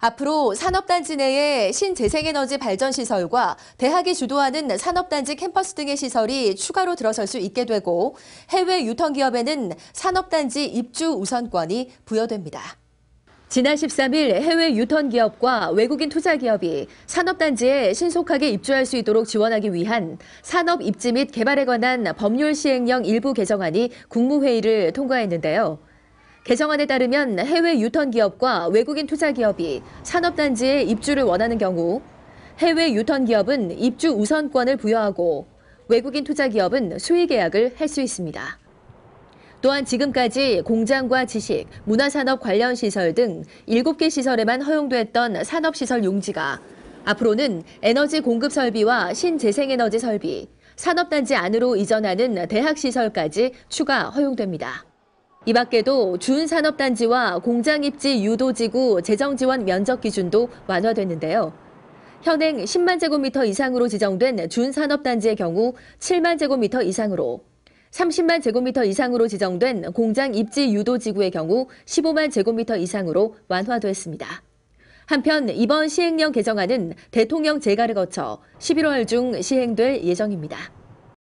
앞으로 산업단지 내에 신재생에너지 발전시설과 대학이 주도하는 산업단지 캠퍼스 등의 시설이 추가로 들어설 수 있게 되고 해외 유통기업에는 산업단지 입주 우선권이 부여됩니다. 지난 13일 해외 유턴 기업과 외국인 투자 기업이 산업단지에 신속하게 입주할 수 있도록 지원하기 위한 산업 입지 및 개발에 관한 법률 시행령 일부 개정안이 국무회의를 통과했는데요. 개정안에 따르면 해외 유턴 기업과 외국인 투자 기업이 산업단지에 입주를 원하는 경우 해외 유턴 기업은 입주 우선권을 부여하고 외국인 투자 기업은 수의 계약을 할 수 있습니다. 또한 지금까지 공장과 지식, 문화산업 관련 시설 등 7개 시설에만 허용됐던 산업시설 용지가 앞으로는 에너지 공급 설비와 신재생에너지 설비, 산업단지 안으로 이전하는 대학시설까지 추가 허용됩니다. 이 밖에도 준산업단지와 공장 입지 유도지구 재정지원 면적 기준도 완화됐는데요. 현행 10만 제곱미터 이상으로 지정된 준산업단지의 경우 7만 제곱미터 이상으로, 30만 제곱미터 이상으로 지정된 공장 입지 유도지구의 경우 15만 제곱미터 이상으로 완화됐습니다. 한편 이번 시행령 개정안은 대통령 재가를 거쳐 11월 중 시행될 예정입니다.